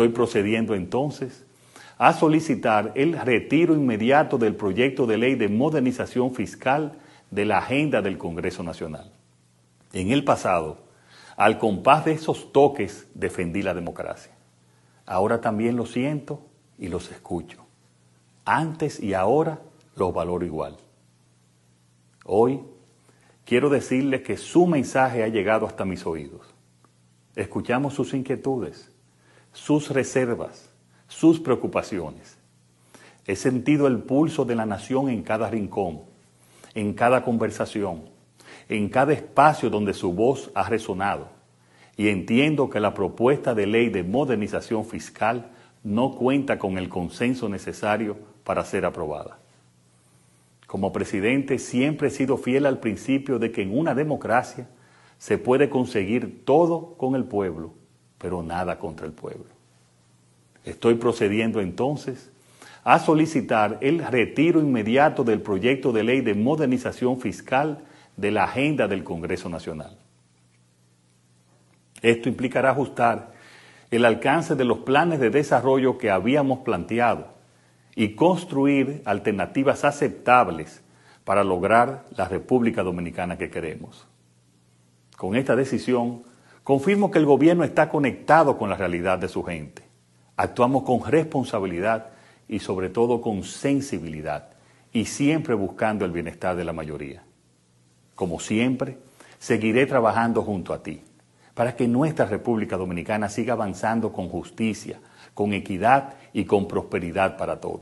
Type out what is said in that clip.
Estoy procediendo entonces a solicitar el retiro inmediato del proyecto de ley de modernización fiscal de la agenda del Congreso Nacional. En el pasado, al compás de esos toques, defendí la democracia. Ahora también lo siento y los escucho. Antes y ahora los valoro igual. Hoy quiero decirles que su mensaje ha llegado hasta mis oídos. Escuchamos sus inquietudes sus reservas, sus preocupaciones. He sentido el pulso de la nación en cada rincón, en cada conversación, en cada espacio donde su voz ha resonado. Y entiendo que la propuesta de ley de modernización fiscal no cuenta con el consenso necesario para ser aprobada. Como presidente siempre he sido fiel al principio de que en una democracia se puede conseguir todo con el pueblo pero nada contra el pueblo. Estoy procediendo entonces a solicitar el retiro inmediato del proyecto de ley de modernización fiscal de la agenda del Congreso Nacional. Esto implicará ajustar el alcance de los planes de desarrollo que habíamos planteado y construir alternativas aceptables para lograr la República Dominicana que queremos. Con esta decisión Confirmo que el gobierno está conectado con la realidad de su gente. Actuamos con responsabilidad y sobre todo con sensibilidad y siempre buscando el bienestar de la mayoría. Como siempre, seguiré trabajando junto a ti para que nuestra República Dominicana siga avanzando con justicia, con equidad y con prosperidad para todos.